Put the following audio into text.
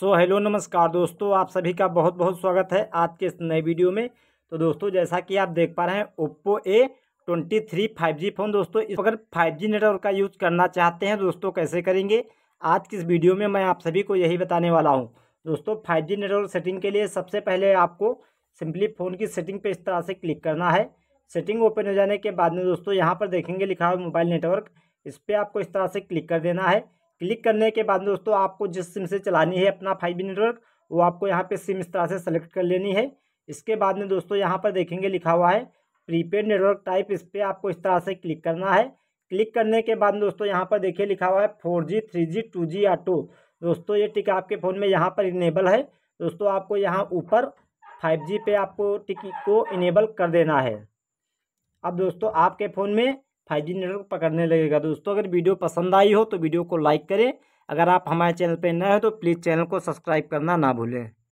so hello नमस्कार दोस्तों आप सभी का बहुत बहुत स्वागत है आज के इस नए वीडियो में तो दोस्तों जैसा कि आप देख पा रहे हैं Oppo A twenty three five G phone दोस्तों इस अगर फाइव जी नेटवर्क का यूज़ करना चाहते हैं दोस्तों कैसे करेंगे आज की इस वीडियो में मैं आप सभी को यही बताने वाला हूँ दोस्तों फाइव जी नेटवर्क सेटिंग के लिए सबसे पहले आपको सिंपली फ़ोन की सेटिंग पर इस तरह से क्लिक करना है सेटिंग ओपन हो जाने के बाद में दोस्तों यहाँ पर देखेंगे लिखा हुआ मोबाइल नेटवर्क इस पर आपको इस तरह से क्लिक कर देना है क्लिक करने के बाद दोस्तों आपको जिस सिम से चलानी है अपना फाइव नेटवर्क वो आपको यहाँ पे सिम इस तरह से सेलेक्ट कर लेनी है इसके बाद में दोस्तों यहाँ पर देखेंगे लिखा हुआ है प्रीपेड नेटवर्क टाइप इस पर आपको इस तरह से क्लिक करना है क्लिक करने के बाद दोस्तों यहाँ पर देखिए लिखा हुआ है four G three G two G या टू दोस्तों ये टिक आपके फ़ोन में यहाँ पर इनेबल है दोस्तों आपको यहाँ ऊपर फाइव जी पे आपको टिक को इनेबल कर देना है अब दोस्तों आपके फ़ोन में फाइव जी नेटवर्क पकड़ने लगेगा दोस्तों अगर वीडियो पसंद आई हो तो वीडियो को लाइक करें अगर आप हमारे चैनल पर नए हो तो प्लीज़ चैनल को सब्सक्राइब करना ना भूलें